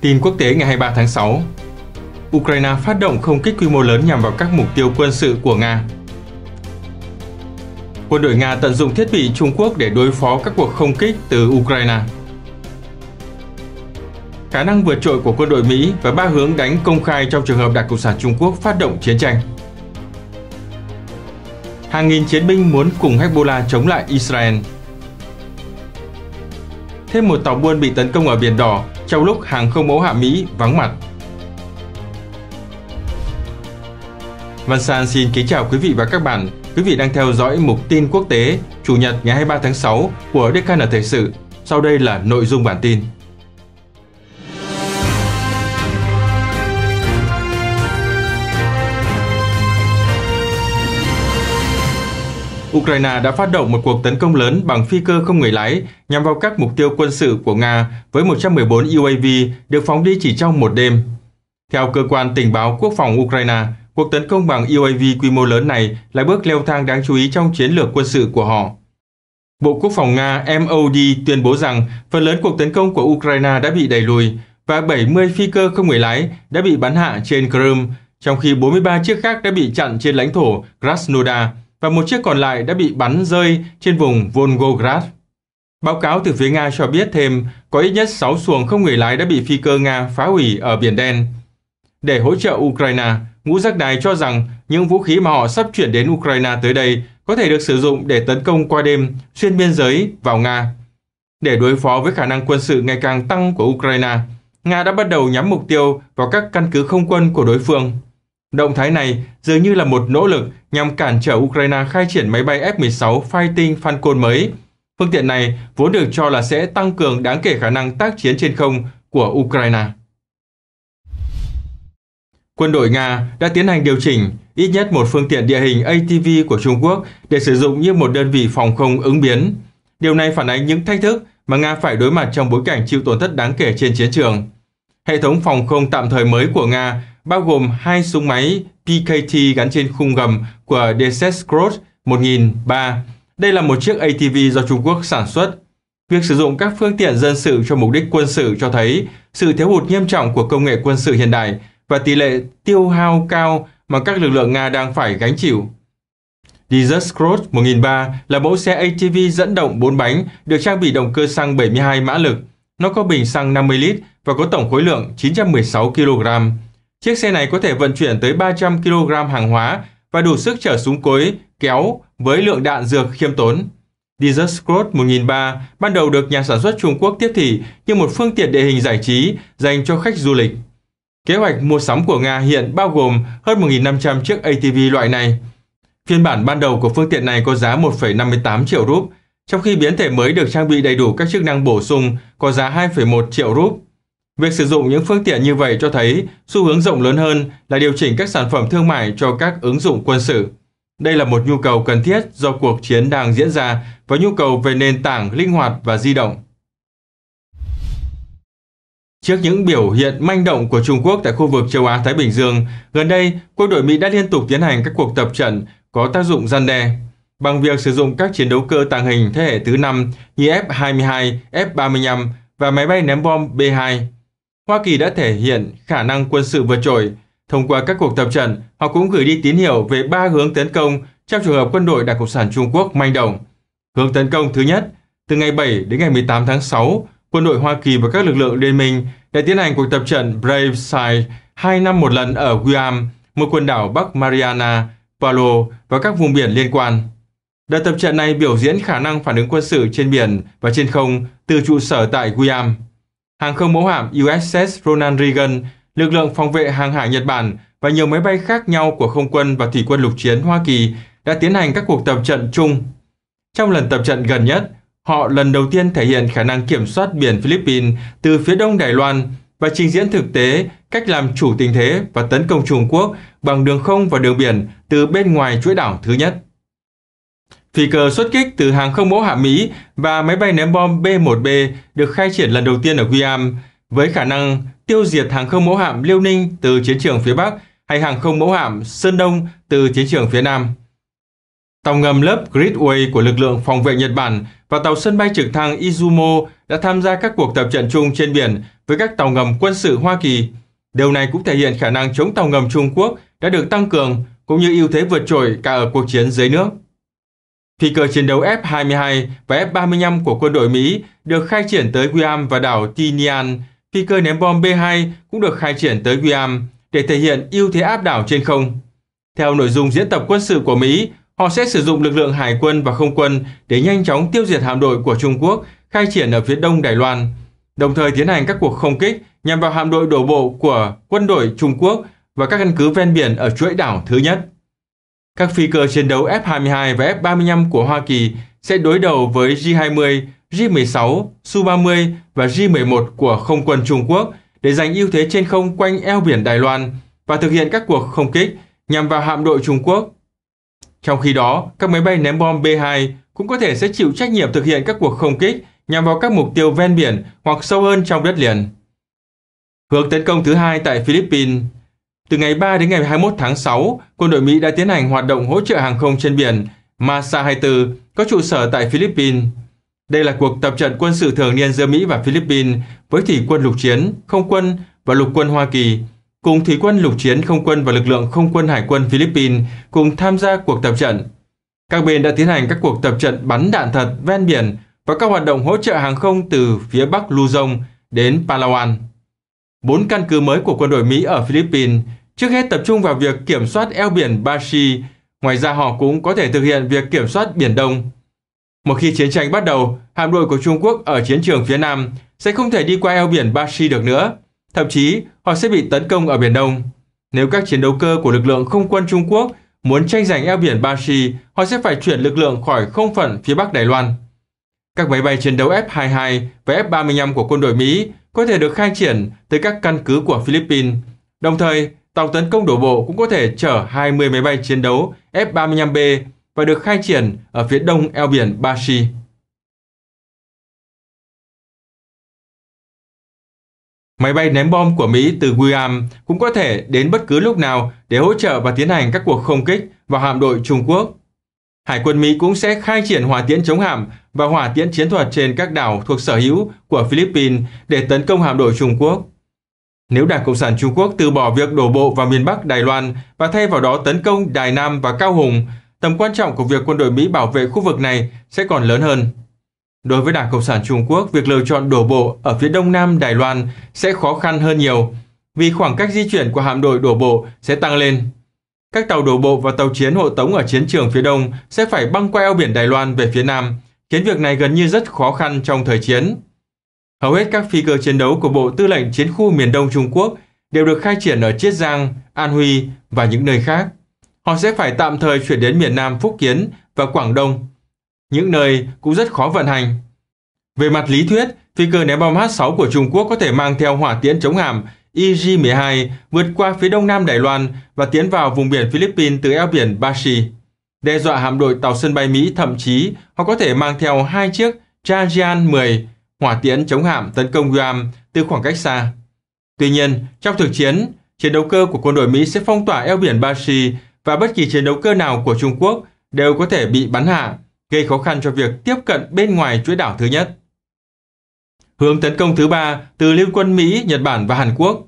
Tin quốc tế ngày 23 tháng 6 Ukraine phát động không kích quy mô lớn nhằm vào các mục tiêu quân sự của Nga Quân đội Nga tận dụng thiết bị Trung Quốc để đối phó các cuộc không kích từ Ukraine Khả năng vượt trội của quân đội Mỹ và ba hướng đánh công khai trong trường hợp Đảng Cộng sản Trung Quốc phát động chiến tranh Hàng nghìn chiến binh muốn cùng Hezbollah chống lại Israel Thêm một tàu buôn bị tấn công ở Biển Đỏ, trong lúc hàng không mẫu hạ Mỹ vắng mặt. Văn San xin kính chào quý vị và các bạn. Quý vị đang theo dõi mục tin quốc tế Chủ nhật ngày 23 tháng 6 của Deccan Thời sự. Sau đây là nội dung bản tin. Ukraine đã phát động một cuộc tấn công lớn bằng phi cơ không người lái nhằm vào các mục tiêu quân sự của Nga với 114 UAV được phóng đi chỉ trong một đêm. Theo cơ quan tình báo quốc phòng Ukraine, cuộc tấn công bằng UAV quy mô lớn này là bước leo thang đáng chú ý trong chiến lược quân sự của họ. Bộ Quốc phòng Nga MOD tuyên bố rằng phần lớn cuộc tấn công của Ukraine đã bị đẩy lùi và 70 phi cơ không người lái đã bị bắn hạ trên Crimea, trong khi 43 chiếc khác đã bị chặn trên lãnh thổ Krasnodar, và một chiếc còn lại đã bị bắn rơi trên vùng Volgograd. Báo cáo từ phía Nga cho biết thêm có ít nhất 6 xuồng không người lái đã bị phi cơ Nga phá hủy ở Biển Đen. Để hỗ trợ Ukraine, ngũ giác đài cho rằng những vũ khí mà họ sắp chuyển đến Ukraine tới đây có thể được sử dụng để tấn công qua đêm xuyên biên giới vào Nga. Để đối phó với khả năng quân sự ngày càng tăng của Ukraine, Nga đã bắt đầu nhắm mục tiêu vào các căn cứ không quân của đối phương. Động thái này dường như là một nỗ lực nhằm cản trở Ukraine khai triển máy bay F-16 Fighting Falcon mới. Phương tiện này vốn được cho là sẽ tăng cường đáng kể khả năng tác chiến trên không của Ukraine. Quân đội Nga đã tiến hành điều chỉnh ít nhất một phương tiện địa hình ATV của Trung Quốc để sử dụng như một đơn vị phòng không ứng biến. Điều này phản ánh những thách thức mà Nga phải đối mặt trong bối cảnh chịu tổn thất đáng kể trên chiến trường. Hệ thống phòng không tạm thời mới của Nga bao gồm hai súng máy PKT gắn trên khung gầm của Desert Cross 1003. Đây là một chiếc ATV do Trung Quốc sản xuất. Việc sử dụng các phương tiện dân sự cho mục đích quân sự cho thấy sự thiếu hụt nghiêm trọng của công nghệ quân sự hiện đại và tỷ lệ tiêu hao cao mà các lực lượng Nga đang phải gánh chịu. Desert Cross 1003 là mẫu xe ATV dẫn động 4 bánh được trang bị động cơ xăng 72 mã lực. Nó có bình xăng 50 lít và có tổng khối lượng 916 kg. Chiếc xe này có thể vận chuyển tới 300 kg hàng hóa và đủ sức chở súng cối, kéo với lượng đạn dược khiêm tốn. Desert Scroll 1003 ban đầu được nhà sản xuất Trung Quốc tiếp thị như một phương tiện địa hình giải trí dành cho khách du lịch. Kế hoạch mua sắm của Nga hiện bao gồm hơn 1.500 chiếc ATV loại này. Phiên bản ban đầu của phương tiện này có giá 1,58 triệu rúp, trong khi biến thể mới được trang bị đầy đủ các chức năng bổ sung có giá 2,1 triệu rúp. Việc sử dụng những phương tiện như vậy cho thấy xu hướng rộng lớn hơn là điều chỉnh các sản phẩm thương mại cho các ứng dụng quân sự. Đây là một nhu cầu cần thiết do cuộc chiến đang diễn ra và nhu cầu về nền tảng linh hoạt và di động. Trước những biểu hiện manh động của Trung Quốc tại khu vực châu Á-Thái Bình Dương, gần đây, quân đội Mỹ đã liên tục tiến hành các cuộc tập trận có tác dụng gian đe. Bằng việc sử dụng các chiến đấu cơ tàng hình thế hệ thứ 5 như F-22, F-35 và máy bay ném bom B-2, Hoa Kỳ đã thể hiện khả năng quân sự vượt trội. Thông qua các cuộc tập trận, họ cũng gửi đi tín hiệu về ba hướng tấn công trong trường hợp quân đội Đảng Cộng sản Trung Quốc manh động. Hướng tấn công thứ nhất, từ ngày 7 đến ngày 18 tháng 6, quân đội Hoa Kỳ và các lực lượng liên minh đã tiến hành cuộc tập trận Brave Side hai năm một lần ở Guam, một quần đảo Bắc Mariana, Palo và các vùng biển liên quan. Đợt tập trận này biểu diễn khả năng phản ứng quân sự trên biển và trên không từ trụ sở tại Guam hàng không mẫu hạm USS Ronald Reagan, lực lượng phòng vệ hàng hải Nhật Bản và nhiều máy bay khác nhau của không quân và thủy quân lục chiến Hoa Kỳ đã tiến hành các cuộc tập trận chung. Trong lần tập trận gần nhất, họ lần đầu tiên thể hiện khả năng kiểm soát biển Philippines từ phía đông Đài Loan và trình diễn thực tế cách làm chủ tình thế và tấn công Trung Quốc bằng đường không và đường biển từ bên ngoài chuỗi đảo thứ nhất. Phi cơ xuất kích từ hàng không mẫu hạm Mỹ và máy bay ném bom B-1B được khai triển lần đầu tiên ở Guam, với khả năng tiêu diệt hàng không mẫu hạm Liêu Ninh từ chiến trường phía Bắc hay hàng không mẫu hạm Sơn Đông từ chiến trường phía Nam. Tàu ngầm lớp Gridway của lực lượng phòng vệ Nhật Bản và tàu sân bay trực thăng Izumo đã tham gia các cuộc tập trận chung trên biển với các tàu ngầm quân sự Hoa Kỳ. Điều này cũng thể hiện khả năng chống tàu ngầm Trung Quốc đã được tăng cường cũng như ưu thế vượt trội cả ở cuộc chiến dưới nước. Phi cơ chiến đấu F-22 và F-35 của quân đội Mỹ được khai triển tới Guam và đảo Tinian. Phi cơ ném bom B-2 cũng được khai triển tới Guam để thể hiện ưu thế áp đảo trên không. Theo nội dung diễn tập quân sự của Mỹ, họ sẽ sử dụng lực lượng hải quân và không quân để nhanh chóng tiêu diệt hạm đội của Trung Quốc khai triển ở phía đông Đài Loan, đồng thời tiến hành các cuộc không kích nhằm vào hạm đội đổ bộ của quân đội Trung Quốc và các căn cứ ven biển ở chuỗi đảo thứ nhất. Các phi cơ chiến đấu F-22 và F-35 của Hoa Kỳ sẽ đối đầu với J-20, J-16, Su-30 và J-11 của không quân Trung Quốc để giành ưu thế trên không quanh eo biển Đài Loan và thực hiện các cuộc không kích nhằm vào hạm đội Trung Quốc. Trong khi đó, các máy bay ném bom B-2 cũng có thể sẽ chịu trách nhiệm thực hiện các cuộc không kích nhằm vào các mục tiêu ven biển hoặc sâu hơn trong đất liền. Hướng tấn công thứ hai tại Philippines từ ngày 3 đến ngày 21 tháng 6, quân đội Mỹ đã tiến hành hoạt động hỗ trợ hàng không trên biển Masa 24 có trụ sở tại Philippines. Đây là cuộc tập trận quân sự thường niên giữa Mỹ và Philippines với thủy quân lục chiến, không quân và lục quân Hoa Kỳ, cùng thủy quân lục chiến không quân và lực lượng không quân hải quân Philippines cùng tham gia cuộc tập trận. Các bên đã tiến hành các cuộc tập trận bắn đạn thật ven biển và các hoạt động hỗ trợ hàng không từ phía Bắc Luzon đến Palawan. Bốn căn cứ mới của quân đội Mỹ ở Philippines Trước hết tập trung vào việc kiểm soát eo biển Bashi, ngoài ra họ cũng có thể thực hiện việc kiểm soát Biển Đông. Một khi chiến tranh bắt đầu, hạm đội của Trung Quốc ở chiến trường phía Nam sẽ không thể đi qua eo biển Bashi được nữa. Thậm chí, họ sẽ bị tấn công ở Biển Đông. Nếu các chiến đấu cơ của lực lượng không quân Trung Quốc muốn tranh giành eo biển Bashi, họ sẽ phải chuyển lực lượng khỏi không phận phía Bắc Đài Loan. Các máy bay chiến đấu F-22 và F-35 của quân đội Mỹ có thể được khai triển tới các căn cứ của Philippines. Đồng thời, tàu tấn công đổ bộ cũng có thể chở 20 máy bay chiến đấu F-35B và được khai triển ở phía đông eo biển Bashi. Máy bay ném bom của Mỹ từ Guam cũng có thể đến bất cứ lúc nào để hỗ trợ và tiến hành các cuộc không kích vào hạm đội Trung Quốc. Hải quân Mỹ cũng sẽ khai triển hỏa tiễn chống hạm và hỏa tiễn chiến thuật trên các đảo thuộc sở hữu của Philippines để tấn công hạm đội Trung Quốc. Nếu Đảng Cộng sản Trung Quốc từ bỏ việc đổ bộ vào miền Bắc Đài Loan và thay vào đó tấn công Đài Nam và Cao Hùng, tầm quan trọng của việc quân đội Mỹ bảo vệ khu vực này sẽ còn lớn hơn. Đối với Đảng Cộng sản Trung Quốc, việc lựa chọn đổ bộ ở phía đông nam Đài Loan sẽ khó khăn hơn nhiều, vì khoảng cách di chuyển của hạm đội đổ bộ sẽ tăng lên. Các tàu đổ bộ và tàu chiến hộ tống ở chiến trường phía đông sẽ phải băng qua eo biển Đài Loan về phía nam, khiến việc này gần như rất khó khăn trong thời chiến. Hầu hết các phi cơ chiến đấu của Bộ Tư lệnh Chiến khu miền Đông Trung Quốc đều được khai triển ở Chiết Giang, An Huy và những nơi khác. Họ sẽ phải tạm thời chuyển đến miền Nam Phúc Kiến và Quảng Đông, những nơi cũng rất khó vận hành. Về mặt lý thuyết, phi cơ ném bom H-6 của Trung Quốc có thể mang theo hỏa tiễn chống hạm e IG-12 vượt qua phía đông nam Đài Loan và tiến vào vùng biển Philippines từ eo biển Bashi. Đe dọa hạm đội tàu sân bay Mỹ thậm chí họ có thể mang theo hai chiếc changjian 10 hỏa tiễn chống hạm tấn công Guam từ khoảng cách xa. Tuy nhiên, trong thực chiến, chiến đấu cơ của quân đội Mỹ sẽ phong tỏa eo biển Bashi và bất kỳ chiến đấu cơ nào của Trung Quốc đều có thể bị bắn hạ, gây khó khăn cho việc tiếp cận bên ngoài chuỗi đảo thứ nhất. Hướng tấn công thứ ba từ Liên quân Mỹ, Nhật Bản và Hàn Quốc.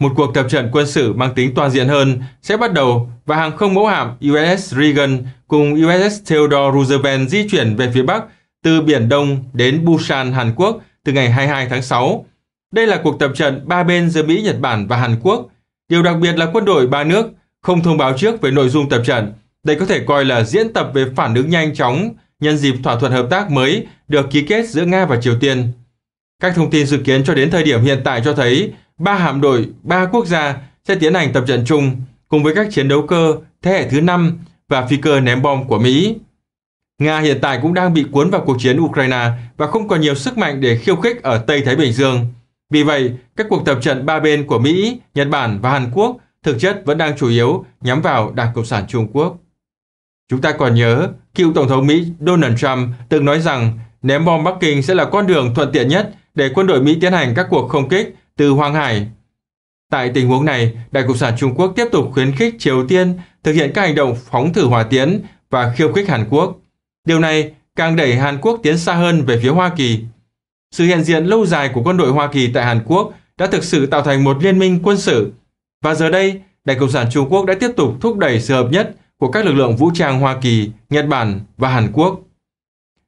Một cuộc tập trận quân sự mang tính toàn diện hơn sẽ bắt đầu và hàng không mẫu hạm USS Reagan cùng USS Theodore Roosevelt di chuyển về phía Bắc từ Biển Đông đến Busan, Hàn Quốc từ ngày 22 tháng 6. Đây là cuộc tập trận ba bên giữa Mỹ, Nhật Bản và Hàn Quốc. Điều đặc biệt là quân đội ba nước không thông báo trước về nội dung tập trận. Đây có thể coi là diễn tập về phản ứng nhanh chóng nhân dịp thỏa thuận hợp tác mới được ký kết giữa Nga và Triều Tiên. Các thông tin dự kiến cho đến thời điểm hiện tại cho thấy ba hạm đội, ba quốc gia sẽ tiến hành tập trận chung cùng với các chiến đấu cơ thế hệ thứ 5 và phi cơ ném bom của Mỹ. Nga hiện tại cũng đang bị cuốn vào cuộc chiến Ukraine và không còn nhiều sức mạnh để khiêu khích ở Tây Thái Bình Dương. Vì vậy, các cuộc tập trận ba bên của Mỹ, Nhật Bản và Hàn Quốc thực chất vẫn đang chủ yếu nhắm vào Đảng Cộng sản Trung Quốc. Chúng ta còn nhớ, cựu Tổng thống Mỹ Donald Trump từng nói rằng ném bom Bắc Kinh sẽ là con đường thuận tiện nhất để quân đội Mỹ tiến hành các cuộc không kích từ Hoàng Hải. Tại tình huống này, Đảng Cộng sản Trung Quốc tiếp tục khuyến khích Triều Tiên thực hiện các hành động phóng thử hòa tiến và khiêu khích Hàn Quốc. Điều này càng đẩy Hàn Quốc tiến xa hơn về phía Hoa Kỳ. Sự hiện diện lâu dài của quân đội Hoa Kỳ tại Hàn Quốc đã thực sự tạo thành một liên minh quân sự. Và giờ đây, Đảng Cộng sản Trung Quốc đã tiếp tục thúc đẩy sự hợp nhất của các lực lượng vũ trang Hoa Kỳ, Nhật Bản và Hàn Quốc.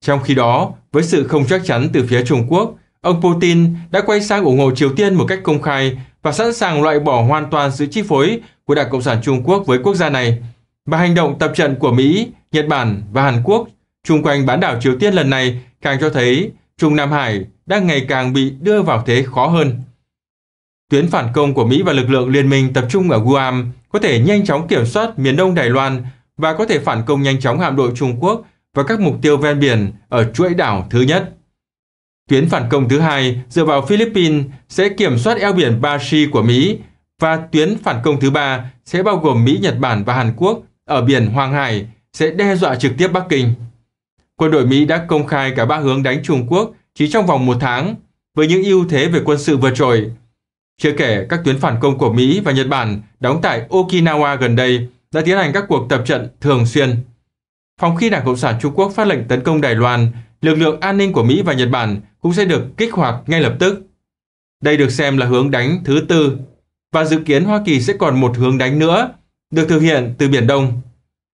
Trong khi đó, với sự không chắc chắn từ phía Trung Quốc, ông Putin đã quay sang ủng hộ Triều Tiên một cách công khai và sẵn sàng loại bỏ hoàn toàn sự chi phối của Đảng Cộng sản Trung Quốc với quốc gia này. Và hành động tập trận của Mỹ, Nhật Bản và Hàn Quốc Trung quanh bán đảo Triều Tiên lần này càng cho thấy Trung Nam Hải đang ngày càng bị đưa vào thế khó hơn. Tuyến phản công của Mỹ và lực lượng liên minh tập trung ở Guam có thể nhanh chóng kiểm soát miền đông Đài Loan và có thể phản công nhanh chóng hạm đội Trung Quốc và các mục tiêu ven biển ở chuỗi đảo thứ nhất. Tuyến phản công thứ hai dựa vào Philippines sẽ kiểm soát eo biển Bashi của Mỹ và tuyến phản công thứ ba sẽ bao gồm Mỹ, Nhật Bản và Hàn Quốc ở biển Hoàng Hải sẽ đe dọa trực tiếp Bắc Kinh quân đội Mỹ đã công khai cả ba hướng đánh Trung Quốc chỉ trong vòng một tháng, với những ưu thế về quân sự vượt trội. Chưa kể, các tuyến phản công của Mỹ và Nhật Bản đóng tại Okinawa gần đây đã tiến hành các cuộc tập trận thường xuyên. Phòng khi Đảng Cộng sản Trung Quốc phát lệnh tấn công Đài Loan, lực lượng an ninh của Mỹ và Nhật Bản cũng sẽ được kích hoạt ngay lập tức. Đây được xem là hướng đánh thứ tư, và dự kiến Hoa Kỳ sẽ còn một hướng đánh nữa, được thực hiện từ Biển Đông.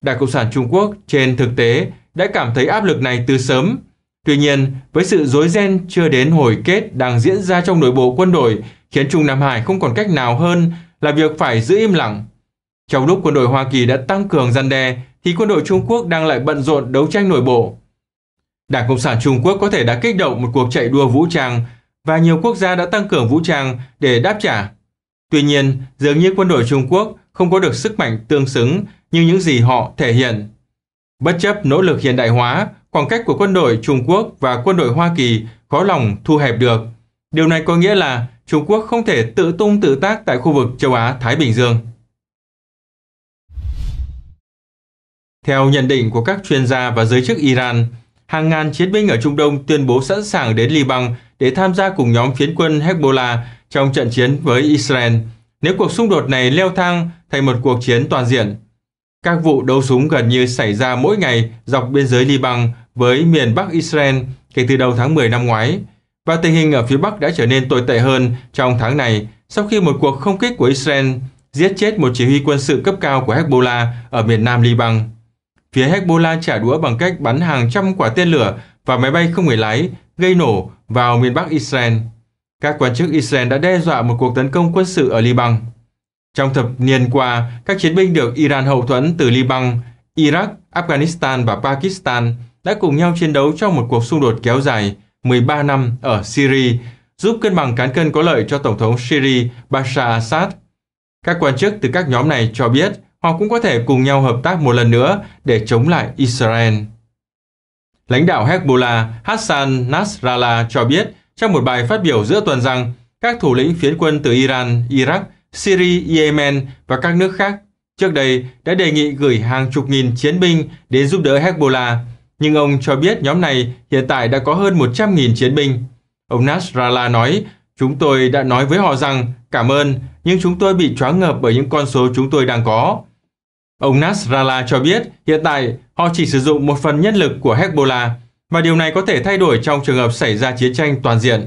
Đảng Cộng sản Trung Quốc trên thực tế đã cảm thấy áp lực này từ sớm. Tuy nhiên, với sự rối ren chưa đến hồi kết đang diễn ra trong nội bộ quân đội khiến Trung Nam Hải không còn cách nào hơn là việc phải giữ im lặng. Trong lúc quân đội Hoa Kỳ đã tăng cường gian đe, thì quân đội Trung Quốc đang lại bận rộn đấu tranh nội bộ. Đảng Cộng sản Trung Quốc có thể đã kích động một cuộc chạy đua vũ trang và nhiều quốc gia đã tăng cường vũ trang để đáp trả. Tuy nhiên, dường như quân đội Trung Quốc không có được sức mạnh tương xứng như những gì họ thể hiện. Bất chấp nỗ lực hiện đại hóa, khoảng cách của quân đội Trung Quốc và quân đội Hoa Kỳ khó lòng thu hẹp được. Điều này có nghĩa là Trung Quốc không thể tự tung tự tác tại khu vực châu Á-Thái Bình Dương. Theo nhận định của các chuyên gia và giới chức Iran, hàng ngàn chiến binh ở Trung Đông tuyên bố sẵn sàng đến Liban để tham gia cùng nhóm phiến quân Hezbollah trong trận chiến với Israel nếu cuộc xung đột này leo thang thành một cuộc chiến toàn diện. Các vụ đấu súng gần như xảy ra mỗi ngày dọc biên giới Liban với miền Bắc Israel kể từ đầu tháng 10 năm ngoái, và tình hình ở phía Bắc đã trở nên tồi tệ hơn trong tháng này sau khi một cuộc không kích của Israel giết chết một chỉ huy quân sự cấp cao của Hezbollah ở miền nam Liban. Phía Hezbollah trả đũa bằng cách bắn hàng trăm quả tên lửa và máy bay không người lái gây nổ vào miền Bắc Israel. Các quan chức Israel đã đe dọa một cuộc tấn công quân sự ở Liban. Trong thập niên qua, các chiến binh được Iran hậu thuẫn từ Liban, Iraq, Afghanistan và Pakistan đã cùng nhau chiến đấu trong một cuộc xung đột kéo dài 13 năm ở Syria, giúp cân bằng cán cân có lợi cho Tổng thống Syria Bashar Assad. Các quan chức từ các nhóm này cho biết họ cũng có thể cùng nhau hợp tác một lần nữa để chống lại Israel. Lãnh đạo Hezbollah Hassan Nasrallah cho biết trong một bài phát biểu giữa tuần rằng các thủ lĩnh phiến quân từ Iran, Iraq Syria, Yemen và các nước khác trước đây đã đề nghị gửi hàng chục nghìn chiến binh đến giúp đỡ Hezbollah, nhưng ông cho biết nhóm này hiện tại đã có hơn 100.000 chiến binh. Ông Nasrallah nói, chúng tôi đã nói với họ rằng cảm ơn, nhưng chúng tôi bị choáng ngợp bởi những con số chúng tôi đang có. Ông Nasrallah cho biết hiện tại họ chỉ sử dụng một phần nhân lực của Hezbollah và điều này có thể thay đổi trong trường hợp xảy ra chiến tranh toàn diện.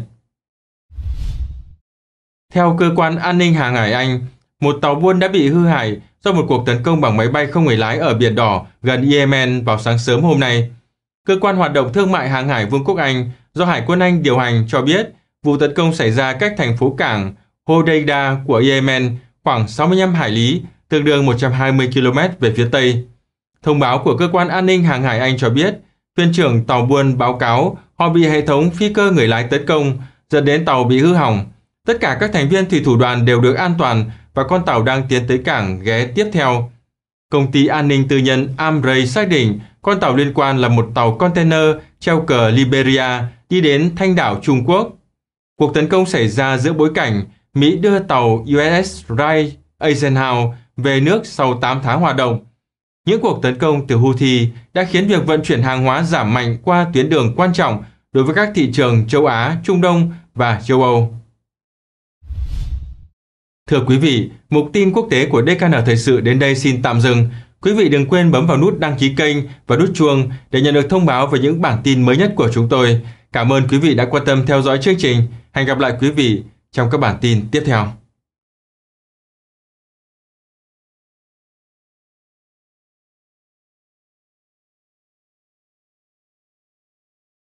Theo cơ quan an ninh hàng hải Anh, một tàu buôn đã bị hư hại do một cuộc tấn công bằng máy bay không người lái ở Biển Đỏ gần Yemen vào sáng sớm hôm nay. Cơ quan hoạt động thương mại hàng hải Vương quốc Anh do Hải quân Anh điều hành cho biết vụ tấn công xảy ra cách thành phố cảng Hodeida của Yemen khoảng 65 hải lý, tương đương 120 km về phía Tây. Thông báo của Cơ quan An ninh Hàng hải Anh cho biết, thuyền trưởng tàu buôn báo cáo họ bị hệ thống phi cơ người lái tấn công, dẫn đến tàu bị hư hỏng Tất cả các thành viên thủy thủ đoàn đều được an toàn và con tàu đang tiến tới cảng ghé tiếp theo. Công ty an ninh tư nhân Amray xác định con tàu liên quan là một tàu container treo cờ Liberia đi đến Thanh đảo Trung Quốc. Cuộc tấn công xảy ra giữa bối cảnh Mỹ đưa tàu USS Wright Eisenhower về nước sau 8 tháng hoạt động. Những cuộc tấn công từ Houthi đã khiến việc vận chuyển hàng hóa giảm mạnh qua tuyến đường quan trọng đối với các thị trường châu Á, Trung Đông và châu Âu. Thưa quý vị, mục tin quốc tế của DKN Thời sự đến đây xin tạm dừng. Quý vị đừng quên bấm vào nút đăng ký kênh và nút chuông để nhận được thông báo về những bản tin mới nhất của chúng tôi. Cảm ơn quý vị đã quan tâm theo dõi chương trình. Hẹn gặp lại quý vị trong các bản tin tiếp theo.